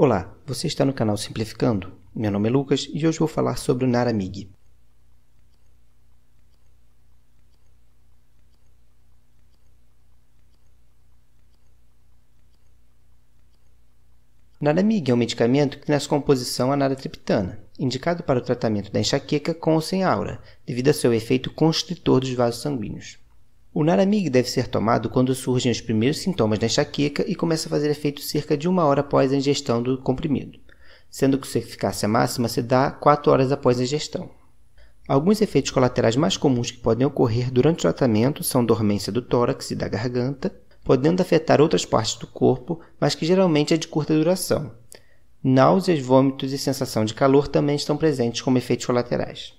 Olá, você está no canal Simplificando. Meu nome é Lucas e hoje vou falar sobre o Naramig. Naramig é um medicamento que tem nessa composição a naratriptana, indicado para o tratamento da enxaqueca com ou sem aura, devido a seu efeito constritor dos vasos sanguíneos. O Naramig deve ser tomado quando surgem os primeiros sintomas da enxaqueca e começa a fazer efeito cerca de uma hora após a ingestão do comprimido, sendo que sua eficácia máxima se dá 4 horas após a ingestão. Alguns efeitos colaterais mais comuns que podem ocorrer durante o tratamento são dormência do tórax e da garganta, podendo afetar outras partes do corpo, mas que geralmente é de curta duração. Náuseas, vômitos e sensação de calor também estão presentes como efeitos colaterais.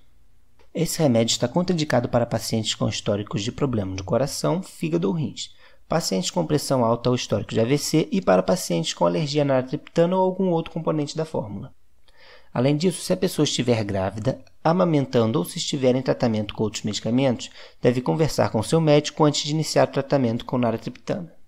Esse remédio está contraindicado para pacientes com históricos de problemas do coração, fígado ou rins, pacientes com pressão alta ou histórico de AVC e para pacientes com alergia à triptana ou algum outro componente da fórmula. Além disso, se a pessoa estiver grávida, amamentando ou se estiver em tratamento com outros medicamentos, deve conversar com seu médico antes de iniciar o tratamento com naratriptana.